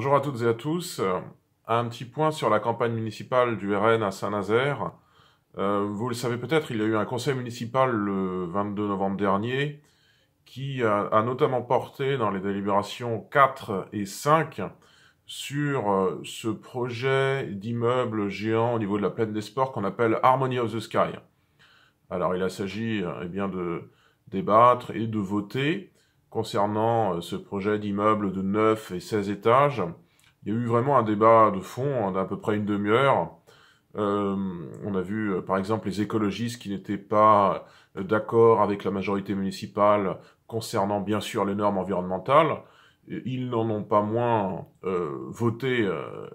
Bonjour à toutes et à tous. Euh, un petit point sur la campagne municipale du RN à Saint-Nazaire. Euh, vous le savez peut-être, il y a eu un conseil municipal le 22 novembre dernier qui a, notamment porté dans les délibérations 4 et 5 sur euh, ce projet d'immeuble géant au niveau de la plaine des sports qu'on appelle Harmony of the Sky. Alors il a s'agit eh bien de débattre et de voter concernant euh, ce projet d'immeuble de 9 et 16 étages. Il y a eu vraiment un débat de fond d'à peu près une demi-heure. Euh, on a vu euh, par exemple les écologistes qui n'étaient pas euh, d'accord avec la majorité municipale concernant bien sûr les normes environnementales. Ils n'en ont pas moins voté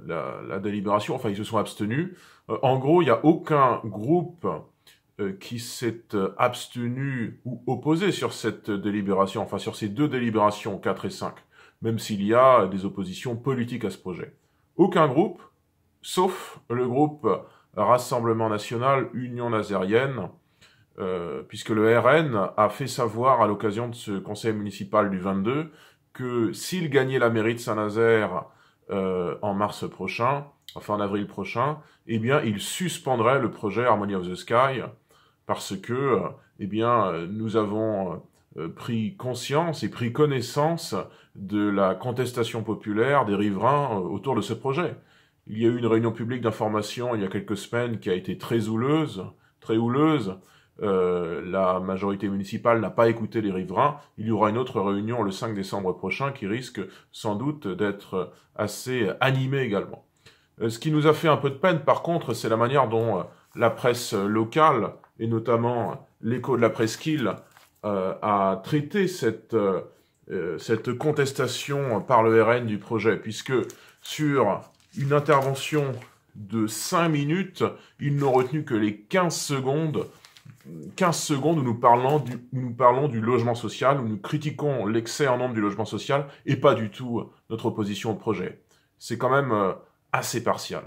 la, délibération, enfin ils se sont abstenus. en gros, il n'y a aucun groupe euh, qui s'est euh, abstenu ou opposé sur cette délibération, enfin sur ces deux délibérations 4 et 5, même s'il y a des oppositions politiques à ce projet. Aucun groupe, sauf le groupe Rassemblement national Union nazérienne, euh, puisque le RN a fait savoir à l'occasion de ce conseil municipal du 22 que s'il gagnait la mairie de Saint-Nazaire en mars prochain, enfin en avril prochain, eh bien il suspendrait le projet Harmony of the Sky parce que euh, eh bien, euh, nous avons euh, pris conscience et pris connaissance de la contestation populaire des riverains autour de ce projet. Il y a eu une réunion publique d'information il y a quelques semaines qui a été très houleuse, très houleuse. Euh, la majorité municipale n'a pas écouté les riverains. Il y aura une autre réunion le 5 décembre prochain qui risque sans doute d'être assez animée également. ce qui nous a fait un peu de peine, par contre, c'est la manière dont la presse locale et notamment euh, l'écho de la presqu'île, euh, a traité cette, euh, cette contestation par le RN du projet, puisque sur une intervention de 5 minutes, ils n'ont retenu que les 15 secondes 15 secondes où nous parlons du, nous parlons du logement social, où nous critiquons l'excès en nombre du logement social et pas du tout notre opposition au projet. C'est quand même assez partial.